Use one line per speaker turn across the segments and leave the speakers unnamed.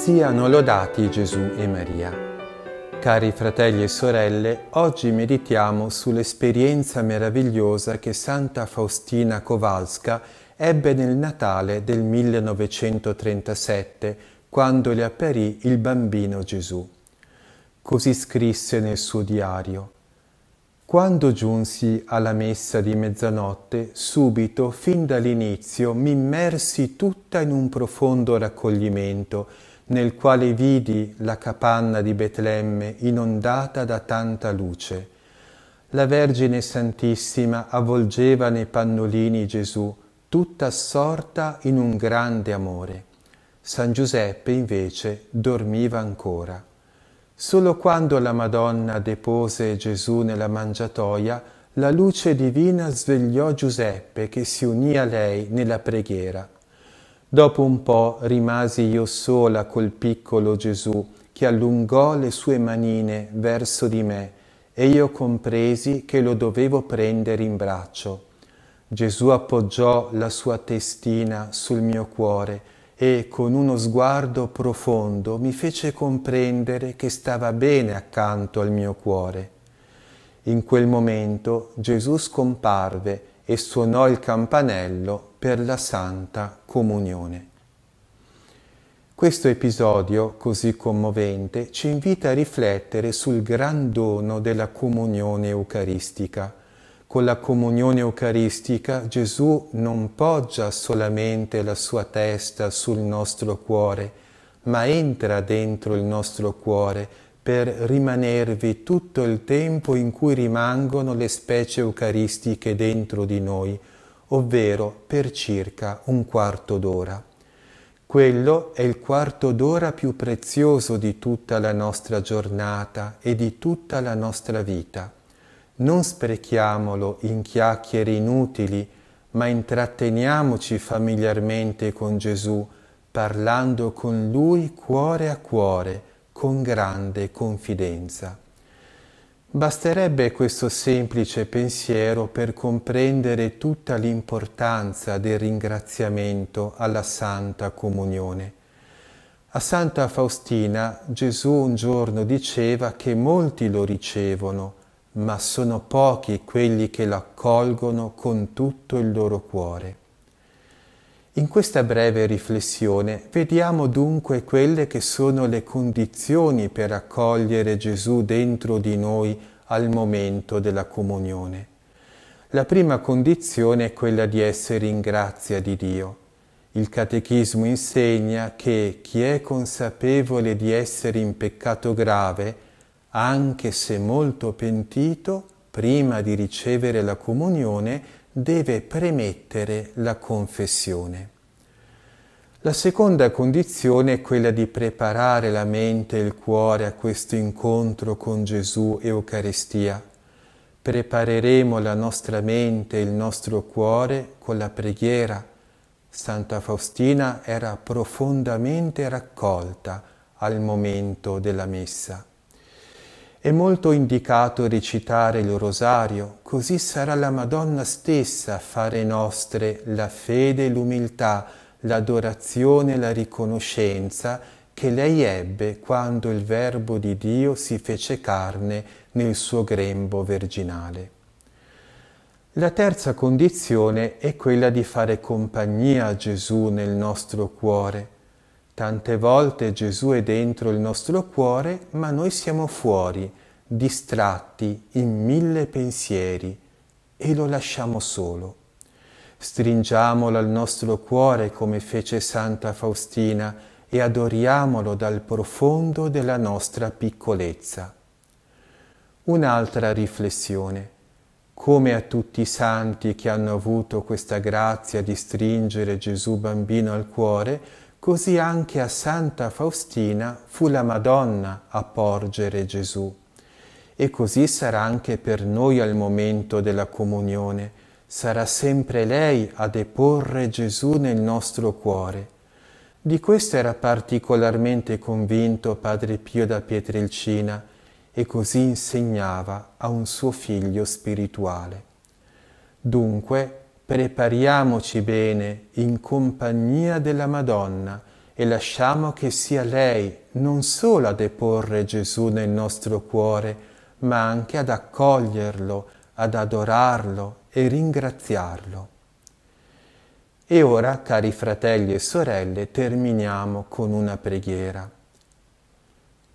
Siano lodati Gesù e Maria. Cari fratelli e sorelle, oggi meditiamo sull'esperienza meravigliosa che Santa Faustina Kowalska ebbe nel Natale del 1937, quando le apparì il bambino Gesù. Così scrisse nel suo diario. Quando giunsi alla messa di mezzanotte, subito, fin dall'inizio, mi immersi tutta in un profondo raccoglimento nel quale vidi la capanna di Betlemme inondata da tanta luce. La Vergine Santissima avvolgeva nei pannolini Gesù, tutta assorta in un grande amore. San Giuseppe invece dormiva ancora. Solo quando la Madonna depose Gesù nella mangiatoia, la luce divina svegliò Giuseppe che si unì a lei nella preghiera. Dopo un po' rimasi io sola col piccolo Gesù che allungò le sue manine verso di me e io compresi che lo dovevo prendere in braccio. Gesù appoggiò la sua testina sul mio cuore e con uno sguardo profondo mi fece comprendere che stava bene accanto al mio cuore. In quel momento Gesù scomparve e suonò il campanello per la Santa Comunione. Questo episodio così commovente ci invita a riflettere sul gran dono della comunione eucaristica. Con la comunione eucaristica Gesù non poggia solamente la sua testa sul nostro cuore, ma entra dentro il nostro cuore per rimanervi tutto il tempo in cui rimangono le specie eucaristiche dentro di noi, ovvero per circa un quarto d'ora. Quello è il quarto d'ora più prezioso di tutta la nostra giornata e di tutta la nostra vita. Non sprechiamolo in chiacchiere inutili, ma intratteniamoci familiarmente con Gesù, parlando con Lui cuore a cuore, con grande confidenza. Basterebbe questo semplice pensiero per comprendere tutta l'importanza del ringraziamento alla Santa Comunione. A Santa Faustina Gesù un giorno diceva che molti lo ricevono, ma sono pochi quelli che lo accolgono con tutto il loro cuore. In questa breve riflessione vediamo dunque quelle che sono le condizioni per accogliere Gesù dentro di noi al momento della comunione. La prima condizione è quella di essere in grazia di Dio. Il catechismo insegna che chi è consapevole di essere in peccato grave, anche se molto pentito, prima di ricevere la comunione, deve premettere la confessione. La seconda condizione è quella di preparare la mente e il cuore a questo incontro con Gesù Eucaristia. Prepareremo la nostra mente e il nostro cuore con la preghiera. Santa Faustina era profondamente raccolta al momento della messa. È molto indicato recitare il rosario, così sarà la Madonna stessa a fare nostre la fede e l'umiltà, l'adorazione e la riconoscenza che lei ebbe quando il Verbo di Dio si fece carne nel suo grembo virginale. La terza condizione è quella di fare compagnia a Gesù nel nostro cuore Tante volte Gesù è dentro il nostro cuore, ma noi siamo fuori, distratti in mille pensieri e lo lasciamo solo. Stringiamolo al nostro cuore come fece Santa Faustina e adoriamolo dal profondo della nostra piccolezza. Un'altra riflessione. Come a tutti i santi che hanno avuto questa grazia di stringere Gesù bambino al cuore, Così anche a Santa Faustina fu la Madonna a porgere Gesù. E così sarà anche per noi al momento della comunione. Sarà sempre lei a deporre Gesù nel nostro cuore. Di questo era particolarmente convinto Padre Pio da Pietrelcina e così insegnava a un suo figlio spirituale. Dunque prepariamoci bene in compagnia della Madonna e lasciamo che sia lei non solo a deporre Gesù nel nostro cuore, ma anche ad accoglierlo, ad adorarlo e ringraziarlo. E ora, cari fratelli e sorelle, terminiamo con una preghiera.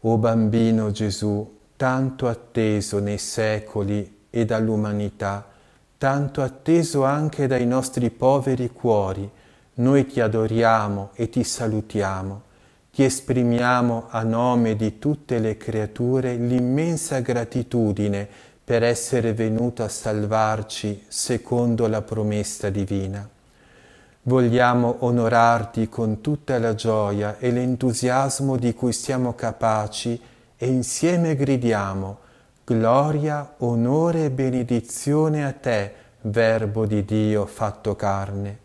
O bambino Gesù, tanto atteso nei secoli e dall'umanità, tanto atteso anche dai nostri poveri cuori, noi ti adoriamo e ti salutiamo, ti esprimiamo a nome di tutte le creature l'immensa gratitudine per essere venuto a salvarci secondo la promessa divina. Vogliamo onorarti con tutta la gioia e l'entusiasmo di cui siamo capaci e insieme gridiamo Gloria, onore e benedizione a te, Verbo di Dio fatto carne.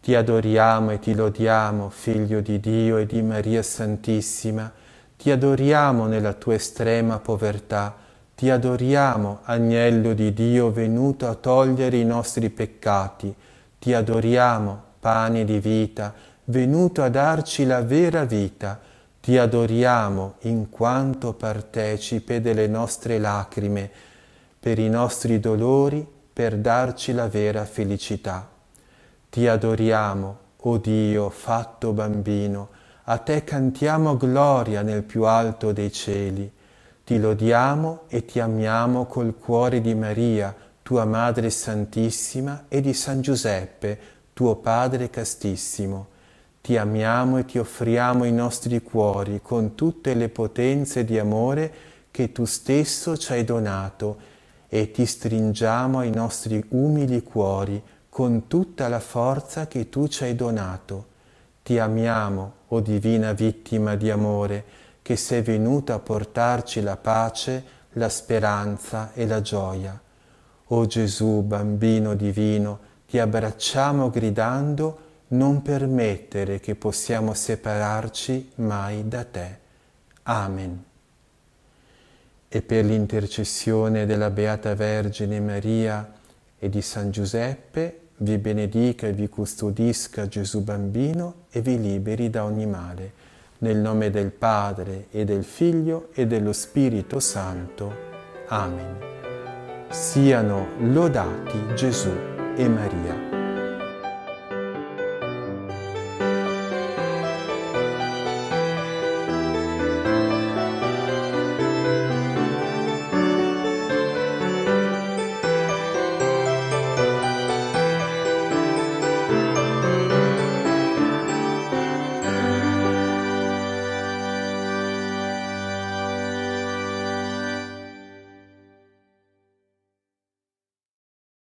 Ti adoriamo e ti lodiamo, Figlio di Dio e di Maria Santissima. Ti adoriamo nella tua estrema povertà. Ti adoriamo, Agnello di Dio venuto a togliere i nostri peccati. Ti adoriamo, Pane di vita, venuto a darci la vera vita. Ti adoriamo in quanto partecipe delle nostre lacrime, per i nostri dolori, per darci la vera felicità. Ti adoriamo, o oh Dio fatto bambino, a te cantiamo gloria nel più alto dei cieli. Ti lodiamo e ti amiamo col cuore di Maria, tua Madre Santissima, e di San Giuseppe, tuo Padre Castissimo ti amiamo e ti offriamo i nostri cuori con tutte le potenze di amore che tu stesso ci hai donato e ti stringiamo ai nostri umili cuori con tutta la forza che tu ci hai donato. Ti amiamo, o oh divina vittima di amore, che sei venuta a portarci la pace, la speranza e la gioia. O oh Gesù, bambino divino, ti abbracciamo gridando non permettere che possiamo separarci mai da te. Amen. E per l'intercessione della Beata Vergine Maria e di San Giuseppe, vi benedica e vi custodisca Gesù bambino e vi liberi da ogni male. Nel nome del Padre e del Figlio e dello Spirito Santo. Amen. Siano lodati Gesù e Maria.